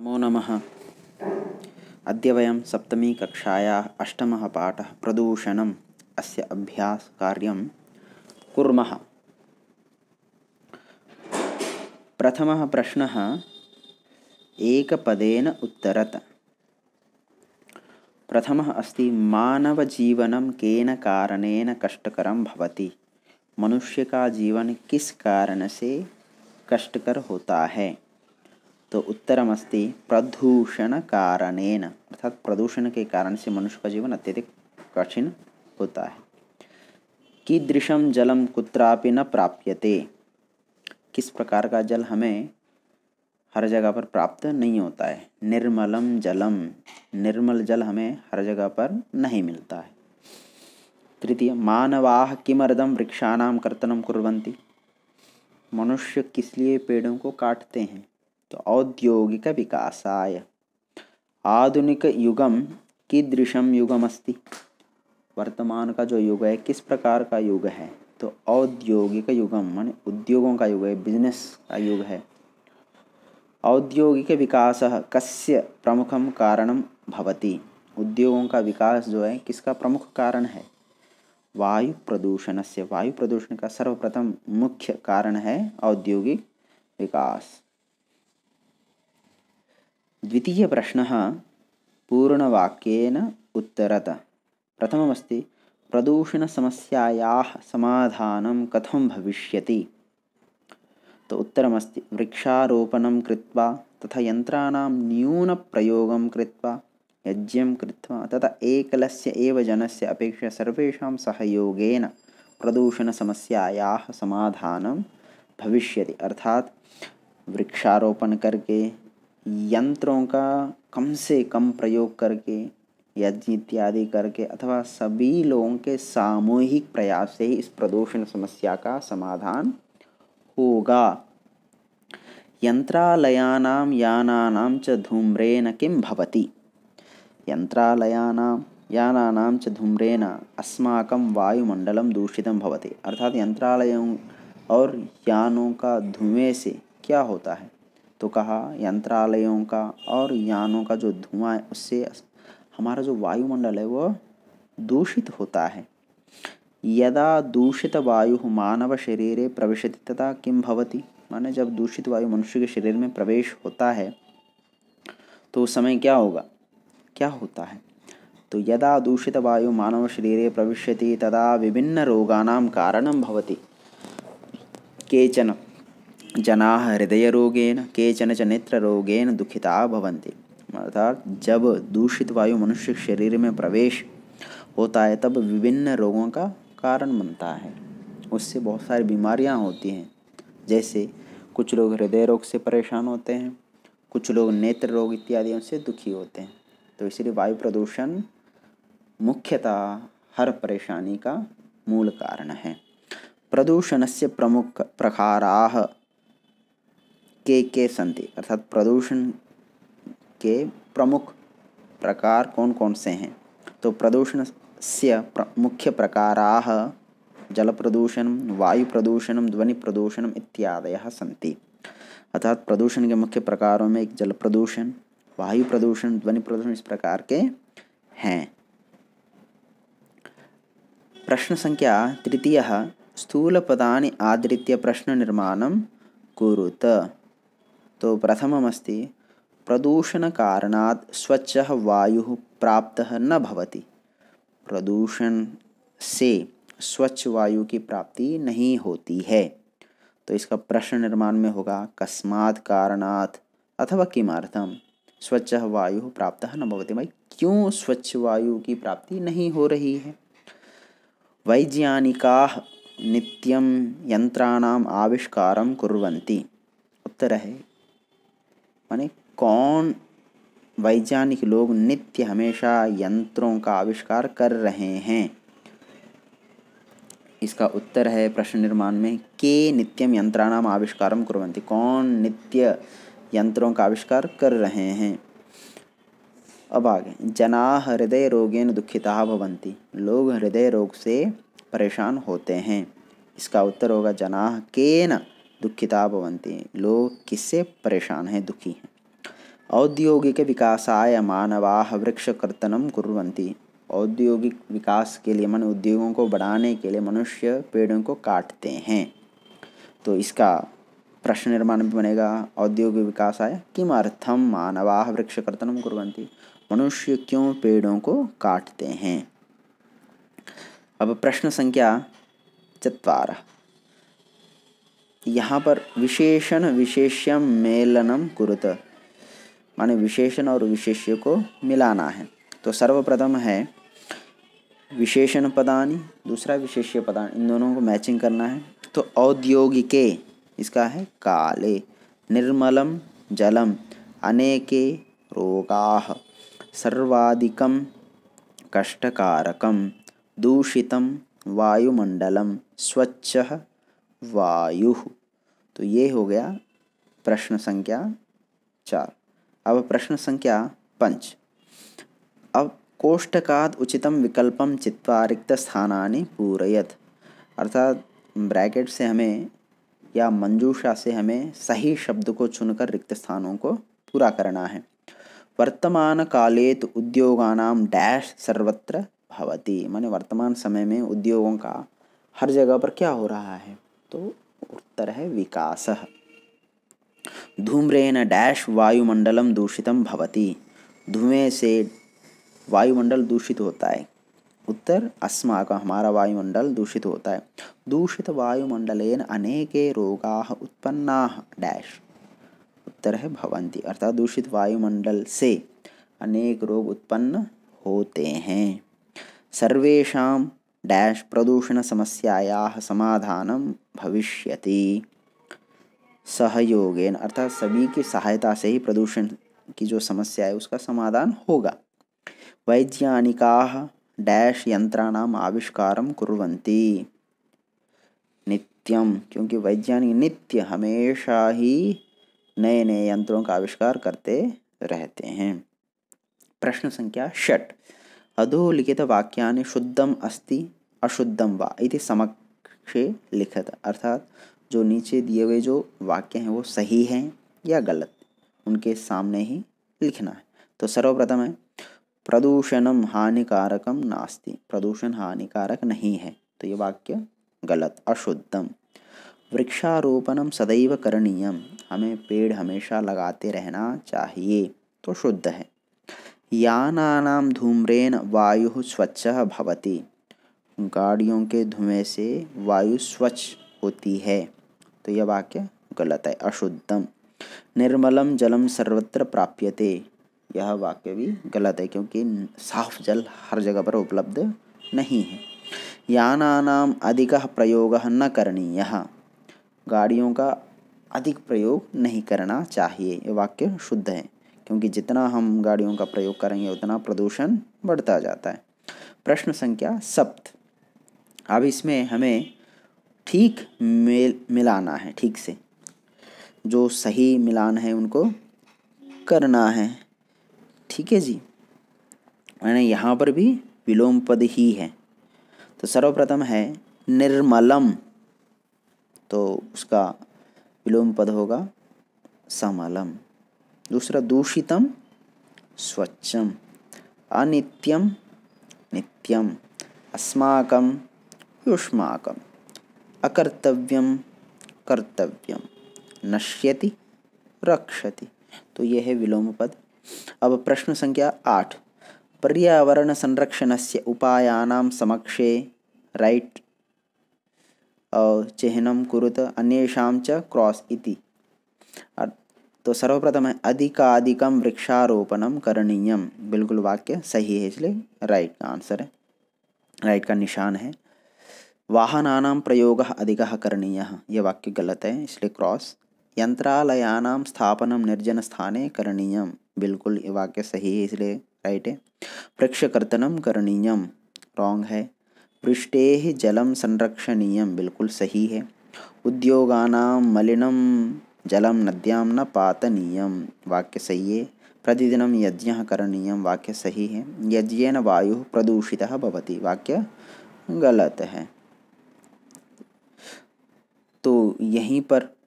नमो नमः अद्य वयं सप्तमीकक्षायाः अष्टमः पाठः प्रदूषणम् अस्य अभ्यासकार्यं कुर्मः प्रथमः प्रश्नः एकपदेन उत्तरत् प्रथमः अस्ति मानवजीवनं केन कारणेन कष्टकरं भवति जीवन किस कारण से कष्टकर होता है तो अस्त प्रदूषण कारणेन अर्थात प्रदूषण के कारण से मनुष्य का जीवन अत्यधिक कठिन होता है कीदृशम जलम कुत्रापि न प्राप्यते किस प्रकार का जल हमें हर जगह पर प्राप्त नहीं होता है निर्मलम जलम निर्मल जल हमें हर जगह पर नहीं मिलता है तृतीय मानवा किमर्दम वृक्षाणाम कर्तनम कुरंती मनुष्य किस लिए पेड़ों को काटते हैं तो आधुनिक आधुनिकयुगं कीदृशं युगमस्ति वर्तमान का जो युग है किस प्रकार का युग है तो औद्योगिक युगम माने उद्योगों का युग है बिजनेस का युग है औद्योगिक विकास कस्य प्रमुख कारण भवति उद्योगों का विकास जो है किसका प्रमुख कारण है वायु प्रदूषण से वायु प्रदूषण का सर्वप्रथम मुख्य कारण है औद्योगिक विकास द्वितीयप्रश्नः पूर्णवाक्येन उत्तरत् प्रथममस्ति प्रदूषणसमस्यायाः समाधानं कथं भविष्यति तो उत्तरमस्ति वृक्षारोपणं कृत्वा तथा यन्त्राणां न्यूनप्रयोगं कृत्वा यज्ञं कृत्वा तथा एकलस्य एव जनस्य अपेक्षया सर्वेषां सहयोगेन प्रदूषणसमस्यायाः समाधानं भविष्यति अर्थात् वृक्षारोपणकर्गे यंत्रों का कम से कम प्रयोग करके यज्ञ इत्यादि करके अथवा सभी लोगों के सामूहिक प्रयास से ही इस प्रदूषण समस्या का समाधान होगा यंत्रालयानाम यानानाम च धूम्रेण किम भवति यंत्रालयानाम यानानाम च धूम्रेण अस्माकं वायुमंडलम दूषितं भवति अर्थात यंत्रालयों और यानों का धुएं से क्या होता है तो कहा यंत्रालयों का और यानों का जो धुआं है उससे हमारा जो वायुमंडल है वह दूषित होता है यदा दूषित वायु मानव शरीर प्रवेशति तथा किम भवति माने जब दूषित वायु मनुष्य के शरीर में प्रवेश होता है तो उस समय क्या होगा क्या होता है तो यदा दूषित वायु मानव शरीर प्रवेशति तदा विभिन्न रोगाणां कारण भवति केचन हृदय रोगेन केचन च रोगेन दुखिता भवन्ति अर्थात जब दूषित वायु मनुष्य के शरीर में प्रवेश होता है तब विभिन्न रोगों का कारण बनता है उससे बहुत सारी बीमारियां होती हैं जैसे कुछ लोग हृदय रोग से परेशान होते हैं कुछ लोग नेत्र रोग इत्यादि उनसे दुखी होते हैं तो इसलिए वायु प्रदूषण मुख्यतः हर परेशानी का मूल कारण है प्रदूषण से प्रमुख प्रकारा के के संधि अर्थात प्रदूषण के प्रमुख प्रकार कौन कौन से हैं तो प्रदूषण से प्र, मुख्य प्रकारा जल प्रदूषण वायु प्रदूषण ध्वनि प्रदूषण इत्यादय सी अर्थात प्रदूषण के मुख्य प्रकारों में एक जल प्रदूषण वायु प्रदूषण ध्वनि प्रदूषण इस प्रकार के हैं प्रश्न संख्या तृतीय स्थूल पदा आदृत्य प्रश्न निर्माण कुरुत तो प्रथम प्रदूषणकारणात् स्वच्छः वायुः प्राप्तः न भवति प्रदूषण से स्वच्छ वायु की प्राप्ति नहीं होती है तो इसका प्रश्न निर्माण में होगा कस्मात कारणात अथवा किमर्थम स्वच्छ वायु प्राप्त न भवती भाई क्यों स्वच्छ वायु की प्राप्ति नहीं हो रही है वैज्ञानिका नित्यम यंत्राणाम आविष्कार कुरंती उत्तर है माने कौन वैज्ञानिक लोग नित्य हमेशा यंत्रों का आविष्कार कर रहे हैं इसका उत्तर है प्रश्न निर्माण में के नित्यम यंत्राणाम आविष्कार कुरंति कौन नित्य यंत्रों का आविष्कार कर रहे हैं अब आगे जना हृदय रोगेन दुखिता भवंती लोग हृदय रोग से परेशान होते हैं इसका उत्तर होगा जनाह न दुखिता भवन्ति लोग किससे परेशान हैं दुखी हैं औद्योगिक औद्योगिकविकासाय वृक्ष कर्तनम कुरंती औद्योगिक विकास के लिए मन उद्योगों को बढ़ाने के लिए मनुष्य पेड़ों को काटते हैं तो इसका प्रश्न निर्माण भी बनेगा औद्योगिक विकास आय किमर्थम मानवा कर्तनम कुरंती मनुष्य क्यों पेड़ों को काटते हैं अब प्रश्न संख्या चतवारा यहाँ पर विशेषण विशेष्य मेलनम कुरुत माने विशेषण और विशेष्य को मिलाना है तो सर्वप्रथम है विशेषण पदानी दूसरा विशेष्य पदानी इन दोनों को मैचिंग करना है तो औद्योगिके इसका है काले निर्मलम जलम अनेके रोगा सर्वाधिकम कष्टकारकम दूषितम वायुमंडलम स्वच्छ वायु तो ये हो गया प्रश्न संख्या चार अब प्रश्न संख्या पंच अब कोष्ठकाद उचितम विकल्पम चित्वा रिक्त स्थानानि पूरयत अर्थात ब्रैकेट से हमें या मंजूषा से हमें सही शब्द को चुनकर रिक्त स्थानों को पूरा करना है वर्तमान काले तो उद्योगानाम डैश सर्वत्र भवती माने वर्तमान समय में उद्योगों का हर जगह पर क्या हो रहा है तो उत्तर है विकास धूम्रेन डैश वायुमंडलम दूषितम भवती धुएं से वायुमंडल दूषित होता है उत्तर अस्माक हमारा वायुमंडल दूषित होता है दूषित वायुमंडलेन अनेके रोगा उत्पन्ना डैश उत्तर है भवंती अर्थात दूषित वायुमंडल से अनेक रोग उत्पन्न होते हैं सर्वेशा डैश प्रदूषण समाधान भविष्य सहयोगेन अर्थात सभी की सहायता से ही प्रदूषण की जो समस्या है उसका समाधान होगा वैज्ञानिका डैश यंत्राण आविष्कार कुरंती नित्यम क्योंकि वैज्ञानिक नित्य हमेशा ही नए नए यंत्रों का आविष्कार करते रहते हैं प्रश्न संख्या षट वाक्या शुद्धम अस्ति अशुद्धम वा इति समक्षे लिखत अर्थात जो नीचे दिए हुए जो वाक्य हैं वो सही हैं या गलत उनके सामने ही लिखना है तो सर्वप्रथम है प्रदूषणम हानिकारकम नास्ति प्रदूषण हानिकारक नहीं है तो ये वाक्य गलत अशुद्धम वृक्षारोपणम सदैव करणीयम हमें पेड़ हमेशा लगाते रहना चाहिए तो शुद्ध है याना धूम्रेन वायु स्वच्छ भवति गाड़ियों के धुएं से वायु स्वच्छ होती है तो यह वाक्य गलत है अशुद्धम निर्मलम जलम सर्वत्र प्राप्यते यह वाक्य भी गलत है क्योंकि साफ जल हर जगह पर उपलब्ध नहीं है यानानाम अधिक प्रयोग न करनीय गाड़ियों का अधिक प्रयोग नहीं करना चाहिए यह वाक्य शुद्ध है क्योंकि जितना हम गाड़ियों का प्रयोग करेंगे उतना प्रदूषण बढ़ता जाता है प्रश्न संख्या सप्त अब इसमें हमें ठीक मेल मिलाना है ठीक से जो सही मिलान है उनको करना है ठीक है जी मैंने यहाँ पर भी विलोम पद ही है तो सर्वप्रथम है निर्मलम तो उसका विलोम पद होगा समलम दूसरा दूषितम स्वच्छम अनित्यम नित्यम अस्माकं युष्माकम् अकर्तव्यम कर्तव्यम नश्यति रक्षति तो यह है विलोम पद अब प्रश्न संख्या आठ पर्यावरण संरक्षण से उपायानां समक्षे राइट चिह्न कुरुत अन्येषां च क्रॉस इति तो सर्वप्रथम है अधिकाधिकम वृक्षारोपणम करणीयम बिल्कुल वाक्य सही है इसलिए राइट का आंसर है राइट का निशान है वाहनानां प्रयोग अधिक करणीय ये वाक्य गलत है इसलिए क्रॉस स्थापन निर्जन स्थाने करणीय बिल्कुल ये वाक्य सही है इसलिए राइट है वृक्षकर्तनम करणीय रॉन्ग है पृष्ठे जलम संरक्षणीय बिल्कुल सही है उद्योगा मलिनम जलम नद्याम न पातनीय वाक्य सही है प्रतिदिन यज्ञ करनीय वाक्य सही है यज्ञन वायु प्रदूषित भवति वाक्य गलत है तो यहीं पर